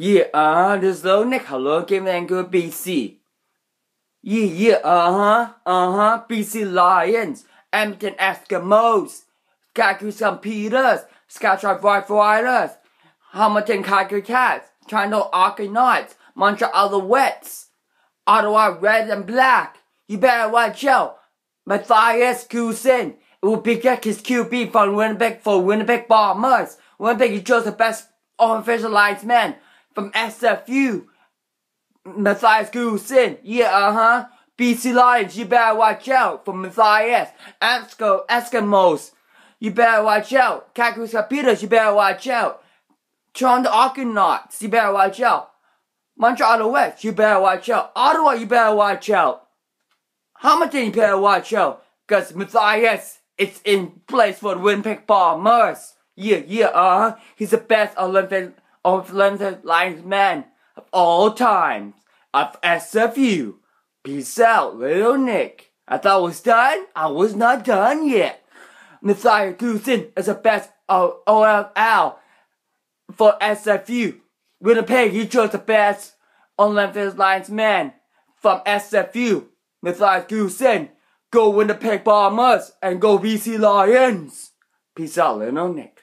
Yeah, Yeah, yeah, huh. BC Lions, Edmonton Eskimos, Calgary St. Peters, Saskatchewan Riders, Hamilton Calgary Cats, Toronto Argonauts, Montreal Alouettes, Ottawa Red and Black. You better watch out. Matthias Goosen will be getting his QB from Winnipeg for Winnipeg Bombers. Winnipeg is just the best offensive linesman from SFU. Matthias Goosen, yeah, uh-huh. BC Lions, you better watch out for Matthias. Amsco, Eskimos, you better watch out. Cactus Capitas, you better watch out. Toronto Arcanauts, you better watch out. Montreal West, you better watch out. Ottawa, you better watch out. Hamilton, you better watch out. Because Matthias is in place for the Olympic Bombers. Yeah, yeah, uh-huh. He's the best Olympic of Lindsay Lions men of all times of SFU. Peace out, little Nick. I thought I was done. I was not done yet. Messiah Goosen is the best of OFL for SFU. Winnipeg, he chose the best on Memphis Lions men from SFU. Messiah Goosen, go Winnipeg Bombers and go BC Lions. Peace out, little Nick.